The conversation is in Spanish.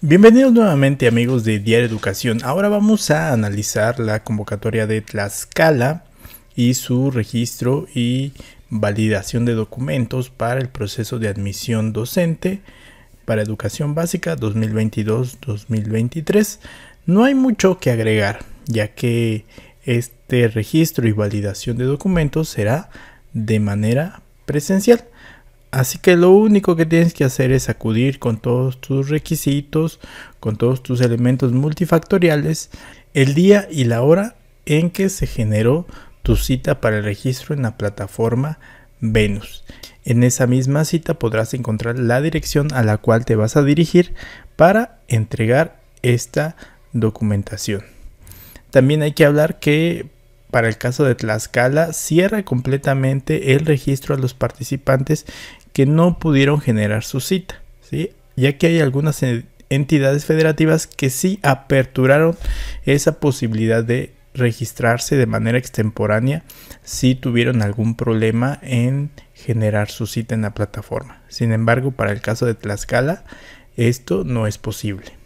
Bienvenidos nuevamente amigos de Diario Educación. Ahora vamos a analizar la convocatoria de Tlaxcala y su registro y validación de documentos para el proceso de admisión docente para educación básica 2022-2023. No hay mucho que agregar, ya que este registro y validación de documentos será de manera presencial. Así que lo único que tienes que hacer es acudir con todos tus requisitos, con todos tus elementos multifactoriales, el día y la hora en que se generó tu cita para el registro en la plataforma Venus. En esa misma cita podrás encontrar la dirección a la cual te vas a dirigir para entregar esta documentación. También hay que hablar que para el caso de Tlaxcala cierra completamente el registro a los participantes que no pudieron generar su cita, ¿sí? ya que hay algunas entidades federativas que sí aperturaron esa posibilidad de registrarse de manera extemporánea si tuvieron algún problema en generar su cita en la plataforma. Sin embargo, para el caso de Tlaxcala, esto no es posible.